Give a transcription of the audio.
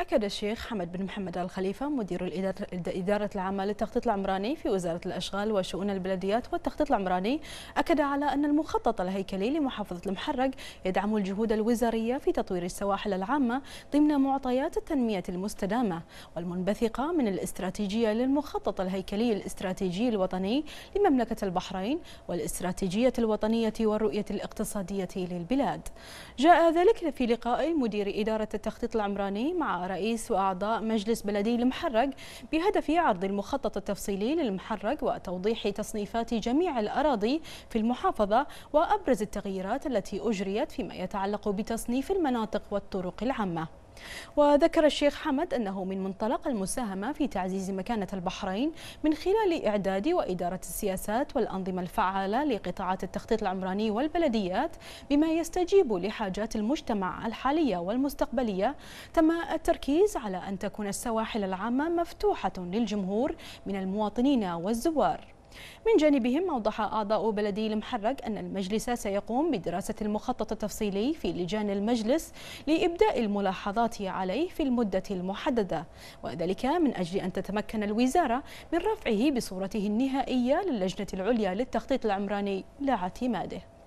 أكد الشيخ حمد بن محمد الخليفة مدير الإدارة العامة للتخطيط العمراني في وزارة الأشغال وشؤون البلديات والتخطيط العمراني أكد على أن المخطط الهيكلي لمحافظة المحرق يدعم الجهود الوزارية في تطوير السواحل العامة ضمن معطيات التنمية المستدامة والمنبثقة من الاستراتيجية للمخطط الهيكلي الاستراتيجي الوطني لمملكة البحرين والاستراتيجية الوطنية والرؤية الاقتصادية للبلاد جاء ذلك في لقاء مدير إدارة التخطيط العمراني مع رئيس وأعضاء مجلس بلدي المحرق بهدف عرض المخطط التفصيلي للمحرق وتوضيح تصنيفات جميع الأراضي في المحافظة وأبرز التغييرات التي أجريت فيما يتعلق بتصنيف المناطق والطرق العامة وذكر الشيخ حمد أنه من منطلق المساهمة في تعزيز مكانة البحرين من خلال إعداد وإدارة السياسات والأنظمة الفعالة لقطاعات التخطيط العمراني والبلديات بما يستجيب لحاجات المجتمع الحالية والمستقبلية تم التركيز على أن تكون السواحل العامة مفتوحة للجمهور من المواطنين والزوار من جانبهم أوضح أعضاء بلدي المحرق أن المجلس سيقوم بدراسة المخطط التفصيلي في لجان المجلس لإبداء الملاحظات عليه في المدة المحددة وذلك من أجل أن تتمكن الوزارة من رفعه بصورته النهائية للجنة العليا للتخطيط العمراني لاعتماده